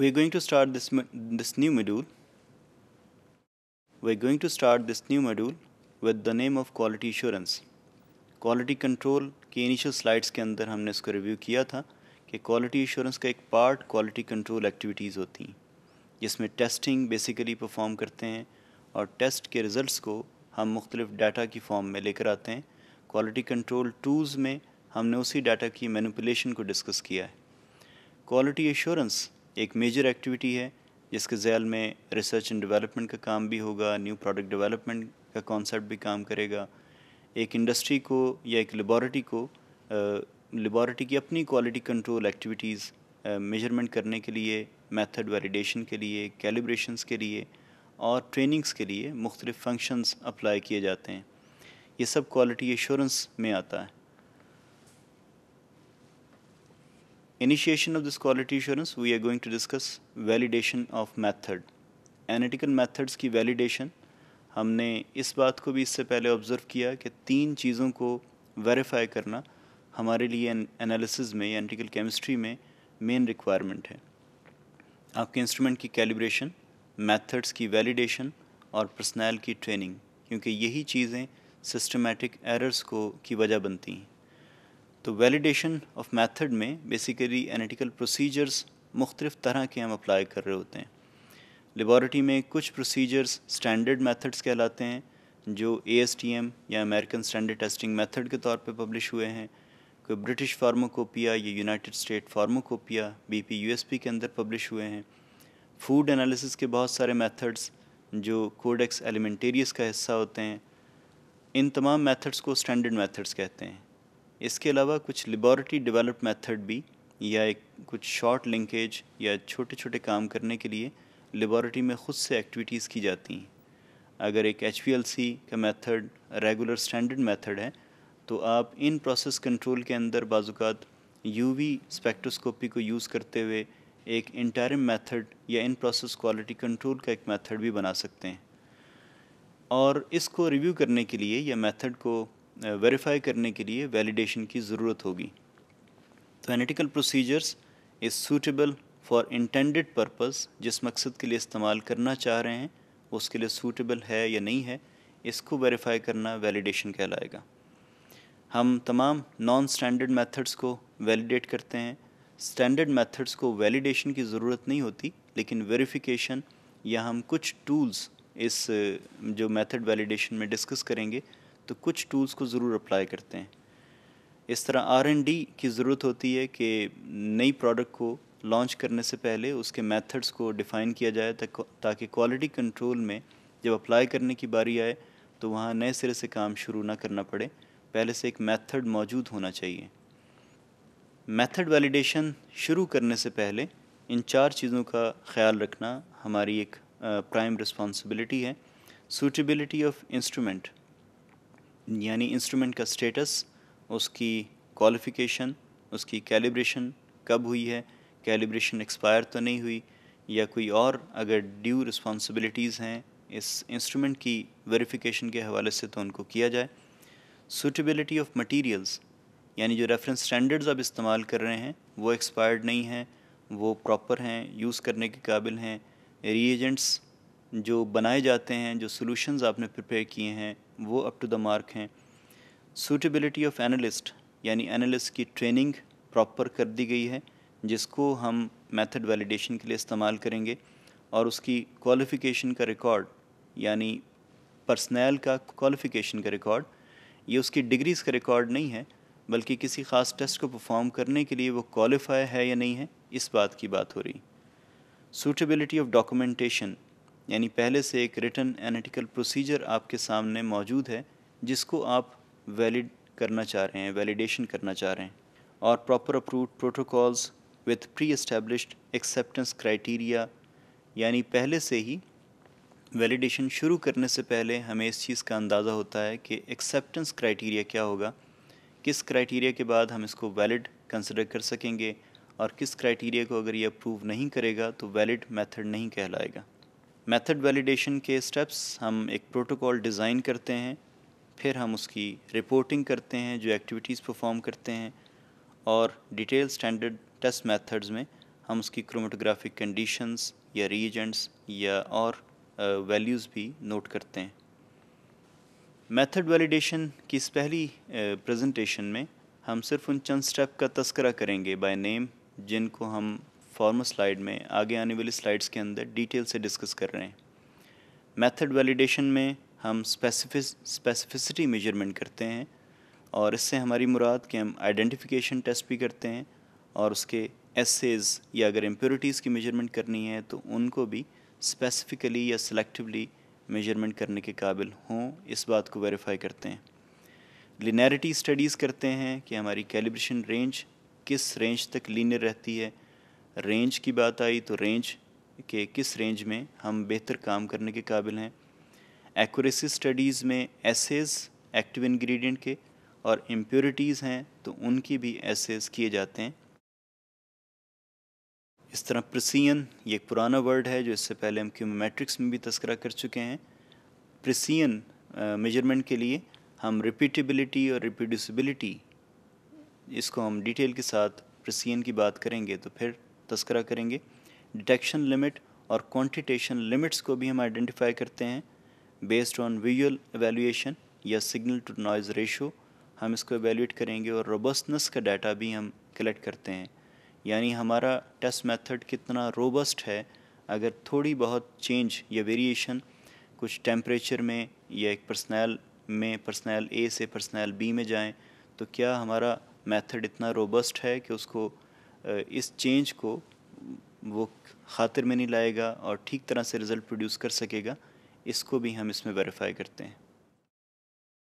we're going to start this this new module we're going to start this new module with the name of quality assurance quality control के initial slides के अंदर हमने इसको review किया था कि quality assurance का एक पार्ट क्वालिटी कंट्रोल एक्टिविटीज़ होती हैं जिसमें टेस्टिंग बेसिकली परफॉर्म करते हैं और टेस्ट के रिज़ल्ट को हम मुख्तलिफ डाटा की फॉर्म में लेकर आते हैं क्वालिटी कंट्रोल टूल्स में हमने उसी डाटा की मैनिपुलेशन को डिस्कस किया है क्वालिटी एश्योरेंस एक मेजर एक्टिविटी है जिसके जैल में रिसर्च एंड डेवलपमेंट का काम भी होगा न्यू प्रोडक्ट डेवलपमेंट का कॉन्सेप्ट भी काम करेगा एक इंडस्ट्री को या एक लेबॉरटरी को लेबॉरटरी की अपनी क्वालिटी कंट्रोल एक्टिविटीज़ मेजरमेंट करने के लिए मेथड वैलिडेशन के लिए कैलिब्रेशंस के लिए और ट्रेनिंग्स के लिए मुख्तलिफ़ फंक्शंस अप्लाई किए जाते हैं ये सब क्वालिटी एश्योरेंस में आता है Initiation of this quality assurance, we are going to discuss validation of method. Analytical methods की वैलिडेशन हमने इस बात को भी इससे पहले ऑब्ज़र्व किया कि तीन चीज़ों को वेरीफाई करना हमारे लिए एनालिसिस में एनालिटिकल केमिस्ट्री में मेन रिक्वायरमेंट है आपके इंस्ट्रूमेंट की कैलिब्रेशन मेथड्स की वैलिडेशन और पर्सनल की ट्रेनिंग क्योंकि यही चीज़ें सिस्टमेटिक एरर्स को की वजह बनती हैं तो वैलिडेशन ऑफ मेथड में बेसिकली एनाटिकल प्रोसीजर्स मुख्तलिफ तरह के हम अप्लाई कर रहे होते हैं लेबॉरेटरी में कुछ प्रोसीजर्स स्टैंडर्ड मेथड्स कहलाते हैं जो ए एस टी एम या अमेरिकन स्टैंडर्ड टेस्टिंग मेथड के तौर पे पब्लिश हुए हैं कोई ब्रिटिश फार्माकोपिया या United State pharmacopoeia B P U S P के अंदर पब्लिश हुए हैं फूड एनालिसिस के बहुत सारे मेथड्स जो कोडेक्स एलिमेंटेरियस का हिस्सा होते हैं इन तमाम मेथड्स को स्टैंडर्ड मेथड्स कहते हैं इसके अलावा कुछ लेबॉरेटरी डेवलप मेथड भी या एक कुछ शॉर्ट लिंकेज या छोटे छोटे काम करने के लिए लेबॉरेटरी में ख़ुद से एक्टिविटीज़ की जाती हैं अगर एक एच का मेथड रेगुलर स्टैंडर्ड मेथड है तो आप इन प्रोसेस कंट्रोल के अंदर बाजुकात यू वी स्पेक्ट्रोस्कोपी को यूज़ करते हुए एक इंटरम मेथड या इन प्रोसेस क्वालिटी कंट्रोल का एक मेथड भी बना सकते हैं और इसको रिव्यू करने के लिए या मेथड को वेरीफाई करने के लिए वैलिडेशन की ज़रूरत होगी तो analytical procedures is suitable for intended purpose जिस मकसद के लिए इस्तेमाल करना चाह रहे हैं उसके लिए सूटेबल है या नहीं है इसको वेरीफाई करना वैलिडेशन कहलाएगा हम तमाम नॉन स्टैंडर्ड मेथड्स को वैलिडेट करते हैं स्टैंडर्ड मेथड्स को वैलिडेशन की ज़रूरत नहीं होती लेकिन वेरिफिकेशन या हम कुछ टूल्स इस जो मेथड वैलिडेशन में डिस्कस करेंगे तो कुछ टूल्स को ज़रूर अप्लाई करते हैं इस तरह आर एन डी की ज़रूरत होती है कि नई प्रोडक्ट को लॉन्च करने से पहले उसके मेथड्स को डिफ़ाइन किया जाए ताकि क्वालिटी कंट्रोल में जब अप्लाई करने की बारी आए तो वहाँ नए सिरे से काम शुरू ना करना पड़े पहले से एक मेथड मौजूद होना चाहिए मेथड वैलिडेशन शुरू करने से पहले इन चार चीज़ों का ख्याल रखना हमारी एक प्राइम रिस्पॉन्सिबिलिटी है सूटेबिलिटी ऑफ इंस्ट्रूमेंट यानी इंस्ट्रूमेंट का स्टेटस उसकी क्वालिफिकेशन उसकी कैलिब्रेशन कब हुई है कैलिब्रेशन एक्सपायर तो नहीं हुई या कोई और अगर ड्यू रिस्पॉन्सिबिलिटीज़ हैं इस इंस्ट्रूमेंट की वेरिफिकेशन के हवाले से तो उनको किया जाए सूटेबिलिटी ऑफ मटेरियल्स यानी जो रेफरेंस स्टैंडर्ड्स आप इस्तेमाल कर रहे हैं वो एक्सपायर्ड नहीं हैं वो प्रॉपर हैं यूज़ करने के काबिल हैं रिएजेंट्स जो बनाए जाते हैं जो सॉल्यूशंस आपने प्रिपेयर किए हैं वो अप टू द मार्क हैं सूटेबिलिटी ऑफ एनालिस्ट यानी एनालिस्ट की ट्रेनिंग प्रॉपर कर दी गई है जिसको हम मेथड वैलिडेशन के लिए इस्तेमाल करेंगे और उसकी क्वालिफ़िकेशन का रिकॉर्ड यानी पर्सनल का क्वालिफ़िकेशन का रिकॉर्ड ये उसकी डिग्रीज़ का रिकॉर्ड नहीं है बल्कि किसी ख़ास टेस्ट को परफॉर्म करने के लिए वो क्वालिफाई है या नहीं है इस बात की बात हो रही सूटेबिलिटी ऑफ डॉक्यूमेंटेशन यानी पहले से एक रिटर्न एनाटिकल प्रोसीजर आपके सामने मौजूद है जिसको आप वैलिड करना चाह रहे हैं वैलिडेशन करना चाह रहे हैं और proper approve protocols with pre established acceptance criteria यानी पहले से ही वैलिडेशन शुरू करने से पहले हमें इस चीज़ का अंदाज़ा होता है कि एक्सेप्टेंस क्राइटेरिया क्या होगा किस क्राइटेरिया के बाद हम इसको वैलिड कंसिडर कर सकेंगे और किस क्राइटेरिया को अगर ये अप्रूव नहीं करेगा तो वैलिड मेथड नहीं कहलाएगा मेथड वैलिडेशन के स्टेप्स हम एक प्रोटोकॉल डिज़ाइन करते हैं फिर हम उसकी रिपोर्टिंग करते हैं जो एक्टिविटीज़ परफॉर्म करते हैं और डिटेल स्टैंडर्ड टेस्ट मेथड्स में हम उसकी क्रोमेटोग्राफिक कंडीशंस या रीजेंट्स या और वैल्यूज़ भी नोट करते हैं मेथड वैलिडेशन की इस पहली प्रेजेंटेशन में हम सिर्फ उन चंद स्टेप का तस्करा करेंगे बाय नेम जिनको हम फॉर्मल स्लाइड में आगे आने वाली स्लाइड्स के अंदर डिटेल से डिस्कस कर रहे हैं मेथड वैलिडेशन में हम स्पेसिफिस स्पेसिफिसिटी मेजरमेंट करते हैं और इससे हमारी मुराद कि हम आइडेंटिफिकेशन टेस्ट भी करते हैं और उसके एसेज या अगर इम्प्योरिटीज़ की मेजरमेंट करनी है तो उनको भी स्पेसिफ़िकली या सिलेक्टिवली मेजरमेंट करने के काबिल हों इस बात को वेरीफाई करते हैं लिनैरिटी स्टडीज़ करते हैं कि हमारी कैलिब्रेशन रेंज किस रेंज तक लीनियर रहती है रेंज की बात आई तो रेंज के किस रेंज में हम बेहतर काम करने के काबिल हैं एक्यूरेसी स्टडीज़ में एसेज एक्टिव इंग्रेडिएंट के और इम्प्योरिटीज़ हैं तो उनकी भी एसेज किए जाते हैं इस तरह प्रसियन ये एक पुराना वर्ड है जो इससे पहले हम क्यूमेट्रिक्स में भी तस्करा कर चुके हैं प्रिसियन मेजरमेंट के लिए हम रिपीटेबिलिटी और रिप्रोड्यूसिबिलिटी इसको हम डिटेल के साथ प्रसियन की बात करेंगे तो फिर तस्करा करेंगे डिटेक्शन लिमिट और क्वांटिटेशन लिमिट्स को भी हम आइडेंटिफाई करते हैं बेस्ड ऑन विजुअल एवेल्यूशन या सिग्नल टू नॉइज़ रेशो हम इसको एवेल्यूट करेंगे और रोबस्टनेस का डाटा भी हम कलेक्ट करते हैं यानी हमारा टेस्ट मेथड कितना रोबस्ट है अगर थोड़ी बहुत चेंज या वेरिएशन कुछ टेम्परेचर में या एक पर्सनैल में पर्सनैल ए से पर्सनैल बी में जाएं तो क्या हमारा मेथड इतना रोबस्ट है कि उसको इस चेंज को वो खातिर में नहीं लाएगा और ठीक तरह से रिज़ल्ट प्रोड्यूस कर सकेगा इसको भी हम इसमें वेरीफाई करते हैं